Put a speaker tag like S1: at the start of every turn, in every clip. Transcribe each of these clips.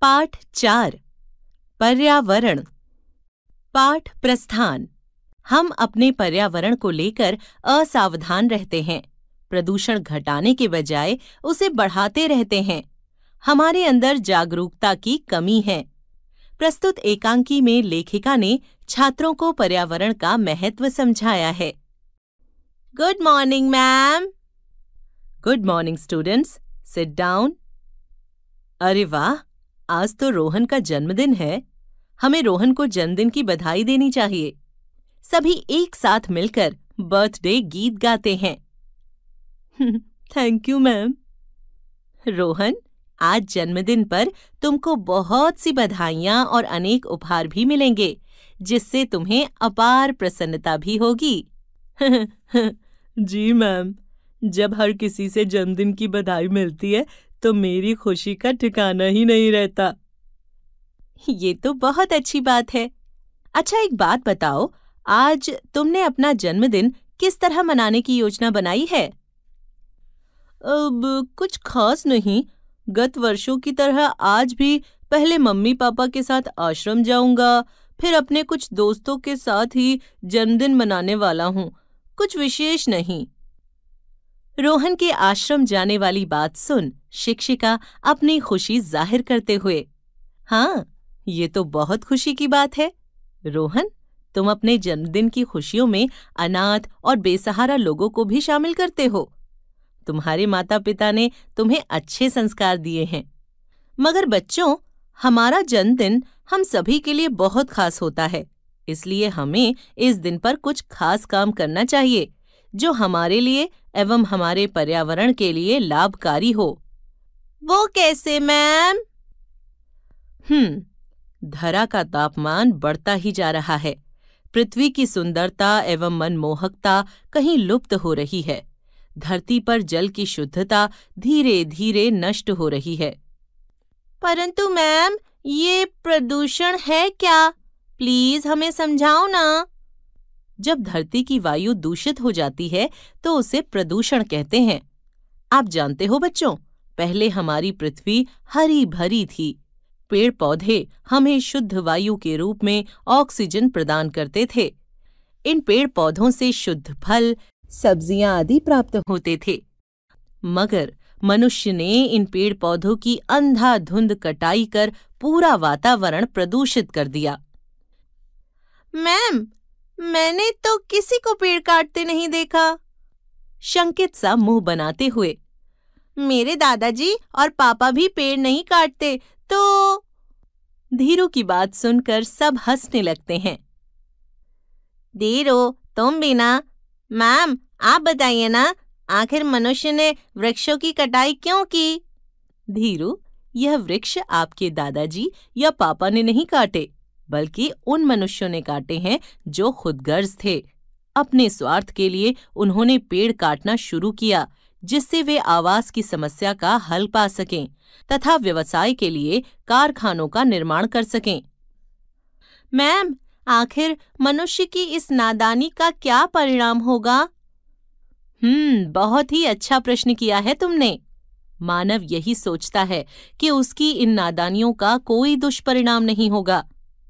S1: पाठ चार पर्यावरण पाठ प्रस्थान हम अपने पर्यावरण को लेकर असावधान रहते हैं प्रदूषण घटाने के बजाय उसे बढ़ाते रहते हैं हमारे अंदर जागरूकता की कमी है प्रस्तुत एकांकी में लेखिका ने छात्रों को पर्यावरण का महत्व समझाया है good morning ma'am good morning students sit down अरे वाह आज तो रोहन का जन्मदिन है हमें रोहन को जन्मदिन की बधाई देनी चाहिए सभी एक साथ मिलकर बर्थडे गीत गाते हैं थैंक यू मैम रोहन आज जन्मदिन पर तुमको बहुत सी बधाइयाँ और अनेक उपहार भी मिलेंगे जिससे तुम्हें अपार प्रसन्नता भी होगी जी मैम जब हर किसी से जन्मदिन की बधाई मिलती है तो मेरी खुशी का ठिकाना ही नहीं रहता ये तो बहुत अच्छी बात है अच्छा एक बात बताओ आज तुमने अपना जन्मदिन किस तरह मनाने की योजना बनाई है अब कुछ खास नहीं गत वर्षों की तरह आज भी पहले मम्मी पापा के साथ आश्रम जाऊंगा फिर अपने कुछ दोस्तों के साथ ही जन्मदिन मनाने वाला हूँ कुछ विशेष नहीं रोहन के आश्रम जाने वाली बात सुन शिक्षिका अपनी खुशी जाहिर करते हुए हाँ ये तो बहुत खुशी की बात है रोहन तुम अपने जन्मदिन की खुशियों में अनाथ और बेसहारा लोगों को भी शामिल करते हो तुम्हारे माता पिता ने तुम्हें अच्छे संस्कार दिए हैं मगर बच्चों हमारा जन्मदिन हम सभी के लिए बहुत खास होता है इसलिए हमें इस दिन पर कुछ खास काम करना चाहिए जो हमारे लिए एवं हमारे पर्यावरण के लिए लाभकारी हो वो कैसे मैम हम्म धरा का तापमान बढ़ता ही जा रहा है पृथ्वी की सुंदरता एवं मनमोहकता कहीं लुप्त हो रही है धरती पर जल की शुद्धता धीरे धीरे नष्ट हो रही है परंतु मैम ये प्रदूषण है क्या प्लीज हमें समझाओ ना जब धरती की वायु दूषित हो जाती है तो उसे प्रदूषण कहते हैं आप जानते हो बच्चों पहले हमारी पृथ्वी हरी भरी थी पेड़ पौधे हमें शुद्ध वायु के रूप में ऑक्सीजन प्रदान करते थे इन पेड़ पौधों से शुद्ध फल सब्जियां आदि प्राप्त होते थे मगर मनुष्य ने इन पेड़ पौधों की अंधाधुंध कटाई कर पूरा वातावरण प्रदूषित कर दिया मैम मैंने तो किसी को पेड़ काटते नहीं देखा शंकित सा मुंह बनाते हुए मेरे दादाजी और पापा भी पेड़ नहीं काटते तो धीरू की बात सुनकर सब हंसने लगते हैं धीरो तुम भी ना मैम आप बताइए ना आखिर मनुष्य ने वृक्षों की कटाई क्यों की धीरू यह वृक्ष आपके दादाजी या पापा ने नहीं काटे बल्कि उन मनुष्यों ने काटे हैं जो खुदगर्ज थे अपने स्वार्थ के लिए उन्होंने पेड़ काटना शुरू किया जिससे वे आवास की समस्या का हल पा सकें तथा व्यवसाय के लिए कारखानों का निर्माण कर सकें मैम आखिर मनुष्य की इस नादानी का क्या परिणाम होगा हम्म बहुत ही अच्छा प्रश्न किया है तुमने मानव यही सोचता है कि उसकी इन नादानियों का कोई दुष्परिणाम नहीं होगा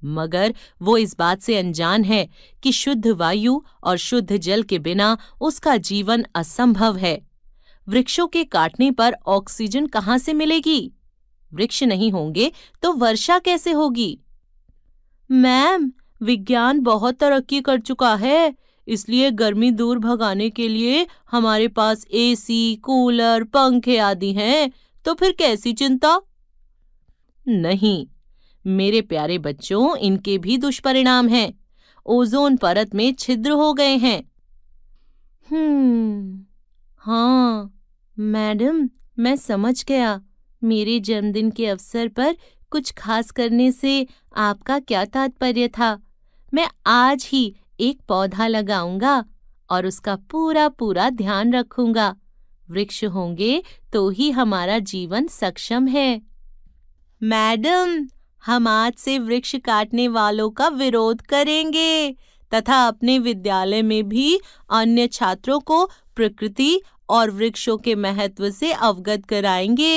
S1: मगर वो इस बात से अनजान है कि शुद्ध वायु और शुद्ध जल के बिना उसका जीवन असंभव है वृक्षों के काटने पर ऑक्सीजन कहाँ से मिलेगी वृक्ष नहीं होंगे तो वर्षा कैसे होगी मैम विज्ञान बहुत तरक्की कर चुका है इसलिए गर्मी दूर भगाने के लिए हमारे पास एसी, कूलर पंखे आदि हैं तो फिर कैसी चिंता नहीं मेरे प्यारे बच्चों इनके भी दुष्परिणाम हैं ओजोन परत में छिद्र हो गए हैं हम्म हाँ मैडम मैं समझ गया मेरे जन्मदिन के अवसर पर कुछ खास करने से आपका क्या तात्पर्य था मैं आज ही एक पौधा लगाऊंगा और उसका पूरा पूरा ध्यान रखूंगा वृक्ष होंगे तो ही हमारा जीवन सक्षम है मैडम हम आज से वृक्ष काटने वालों का विरोध करेंगे तथा अपने विद्यालय में भी अन्य छात्रों को प्रकृति और वृक्षों के महत्व से अवगत कराएंगे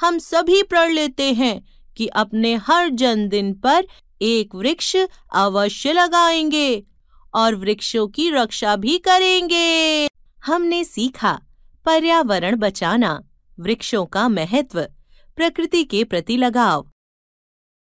S1: हम सभी प्रण लेते हैं कि अपने हर जन्मदिन पर एक वृक्ष अवश्य लगाएंगे और वृक्षों की रक्षा भी करेंगे हमने सीखा पर्यावरण बचाना वृक्षों का महत्व प्रकृति के प्रति लगाव